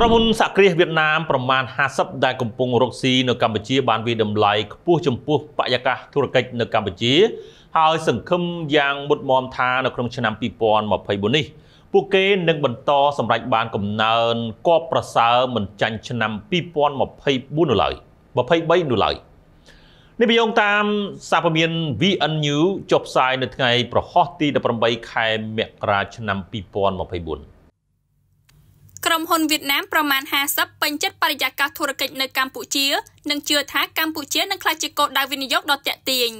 ក្រុមហ៊ុនសហគ្រាសវៀតណាមប្រមាណ50ដែលកំពុងរកស៊ីនៅកម្ពុជាបានវាតម្លៃខ្ពស់ចំពោះបរិយាកាសធុរកិច្ចនៅកម្ពុជាហើយសង្ឃឹមយ៉ាង មុតមមថានៅក្នុងឆ្នាំ2024នេះ ពួកគេនឹងបន្តសម្រេចបានកំណើនគបប្រសើរមិនចាញ់ឆ្នាំ2024នោះឡើយ23នោះឡើយនេះបយងតាមសារព័ត៌មាន VN News ចុះផ្សាយនៅថ្ងៃប្រហោះទី18ខែមករាឆ្នាំ2024ក្រុមហ៊ុនវៀតណាមប្រមាណ50ពេញចិត្តបរិយាកាសធុរកិច្ចនៅកម្ពុជានិងជឿថាកម្ពុជានឹងក្លាយជាគោលដៅវិនិយោគដ៏ទាក់ទាញ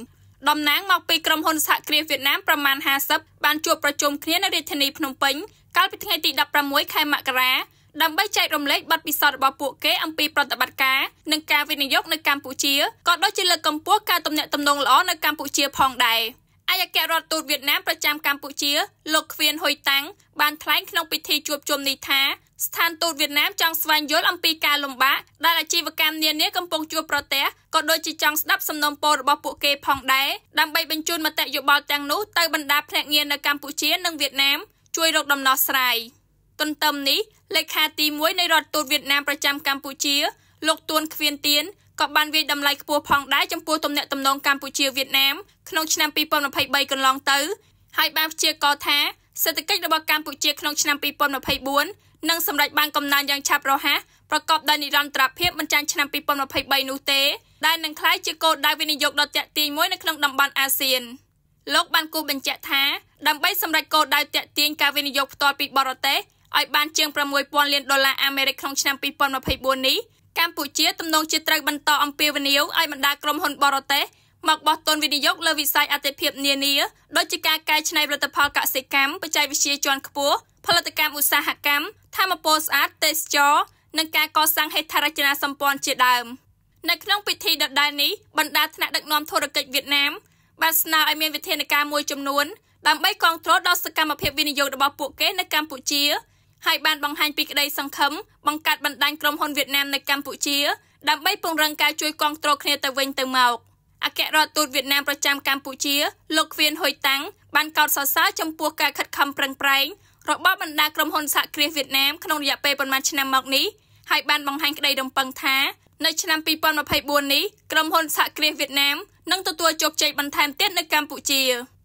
តំណាងមកពីក្រុមហ៊ុនសហគ្រាសវៀតណាមប្រមាណ50បានជួបប្រជុំគ្នានៅរាជធានីភ្នំពេញ កាលពីថ្ងៃទី16ខែមករាដើម្បីចែករំលែកបទពិសោធន៍របស់ពួកគេអំពីប្រតិបត្តិការនិងការវិនិយោគនៅកម្ពុជាក៏ដូចជាលើកកម្ពស់ការទំនាក់ទំនងល្អនៅកម្ពុជាផងដែរ។អគ្គរដ្ឋទូតវៀតណាមប្រចាំកម្ពុជាលោកឃ្វៀនហ៊ុយតាំងបានថ្លែងក្នុងពិធីជួបជុំនេះថាស្ថានទូតវៀតណាមចង់ស្វែងយល់អំពីការលំបាកដែលអាជីវកម្មនានាកំពុងជួបប្រទះក៏ដូចជាចង់ស្ដាប់សំណូមពររបស់ពួកគេផងដែរដើម្បីបញ្ជូនមតិយោបល់ទាំងនោះទៅបណ្ដាភ្នាក់ងារនៅកម្ពុជានិងវៀតណាមជួយរកដំណោះស្រាយទន្ទឹមនេះលេខាទី1នៃរដ្ឋទូតវៀតណាមប្រចាំកម្ពុជាលោកទួនឃ្វៀនទៀនក៏បានវាយតម្លៃខ្ពស់ផងដែរចំពោះទំនាក់ទំនងកម្ពុជាវៀតណាមក្នុងឆ្នាំ2023កន្លងទៅហើយបានព្យាករណ៍ថាសេដ្ឋកិច្ចរបស់កម្ពុជាក្នុងឆ្នាំ2024នឹងសម្រេចបានកំណើនយ៉ាងឆាប់រហ័សប្រកបដោយនិរន្តរភាពមិនចាញ់ឆ្នាំ2023នោះទេដែលនឹងក្លាយជាគោលដៅវិនិយោគដ៏ទាក់ទាញមួយនៅក្នុងតំបន់អាស៊ាន លោកបានគូបញ្ជាក់ថាដើម្បីសម្រេចគោលដៅទាក់ទាញការវិនិយោគផ្ទាល់ពីបរទេសឲ្យបានជាង6000លានដុល្លារអាមេរិកក្នុងឆ្នាំ2024នេះកម្ពុជាទំនងជាត្រូវបន្តអំពាវនាវឲ្យបណ្ដាក្រុមហ៊ុនបរទេសមកបោះទុនវិនិយោគលើវិស័យអតិភិបនានាដូចជាការកែច្នៃផលិតផលកសិកម្មបច្ចេកវិទ្យាជាន់ខ្ពស់ផលិតកម្មឧស្សាហកម្មធម្មពលស្អាតទេសចរនិងការកសាងហេដ្ឋារចនាសម្ព័ន្ធជាដើមនៅក្នុងពិធីដដែលនេះបណ្ដាថ្នាក់ដឹកនាំធុរកិច្ចវៀតណាមបានស្នើឲ្យមានវិធានការមួយចំនួនដើម្បីគ្រប់គ្រងដល់សកម្មភាពវិនិយោគរបស់ពួកគេនៅកម្ពុជាហើយបានបង្ហាញពីក្តីសង្ឃឹមបង្កើតបណ្ដាញក្រុមហ៊ុនវៀតណាមនៅកម្ពុជាដើម្បីពង្រឹងការជួយគាំទ្រគ្នាទៅវិញទៅមកអគ្គរដ្ឋទូតវៀតណាមប្រចាំកម្ពុជាលោកឃ្វៀនហ៊ុយតាំងបានកោតសរសើរចំពោះការខិតខំប្រឹងប្រែងរបស់បណ្ដាក្រុមហ៊ុនសហគ្រាសវៀតណាមក្នុងរយៈពេលប្រមាណឆ្នាំមកនេះហើយបានបង្ហាញក្តីរំពឹងថានៅឆ្នាំ2024នេះក្រុមហ៊ុនសហគ្រាសវៀតណាមនឹងទទួលជោគជ័យបន្ថែមទៀតនៅកម្ពុជា។